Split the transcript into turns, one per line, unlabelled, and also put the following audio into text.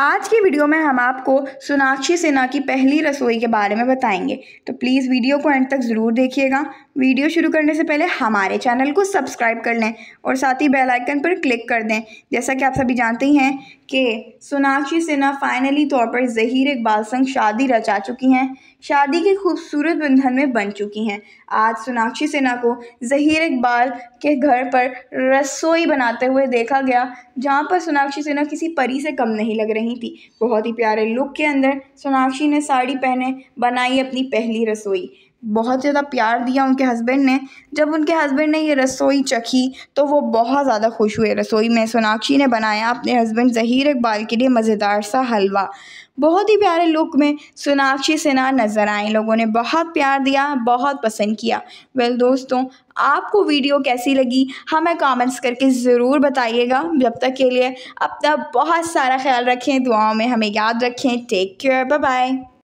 आज की वीडियो में हम आपको सोनाक्षी सिन्हा की पहली रसोई के बारे में बताएंगे तो प्लीज़ वीडियो को एंड तक ज़रूर देखिएगा वीडियो शुरू करने से पहले हमारे चैनल को सब्सक्राइब कर लें और साथ ही बेल आइकन पर क्लिक कर दें जैसा कि आप सभी जानते ही हैं कि सोनाक्षी सिन्हा फाइनली तौर पर जहीर इकबाल संग शादी रचा चुकी हैं शादी के खूबसूरत बंधन में बन चुकी हैं आज सोनाक्षी सिन्हा को जहीर इकबाल के घर पर रसोई बनाते हुए देखा गया जहाँ पर सोनाक्षी सिन्हा किसी परी से कम नहीं लग रही थी बहुत ही प्यारे लुक के अंदर सोनाक्षी ने साड़ी पहने बनाई अपनी पहली रसोई बहुत ज़्यादा प्यार दिया उनके हस्बैंड ने जब उनके हस्बैंड ने ये रसोई चखी तो वो बहुत ज़्यादा खुश हुए रसोई में सोनाक्षी ने बनाया अपने हस्बैंड ज़हीर इकबाल के लिए मज़ेदार सा हलवा बहुत ही प्यारे लुक में सोनाक्षी सिन्हा नज़र आए लोगों ने बहुत प्यार दिया बहुत पसंद किया वेल दोस्तों आपको वीडियो कैसी लगी हमें कमेंट्स करके ज़रूर बताइएगा जब तक के लिए अपना बहुत सारा ख्याल रखें दुआओं में हमें याद रखें टेक केयर बाय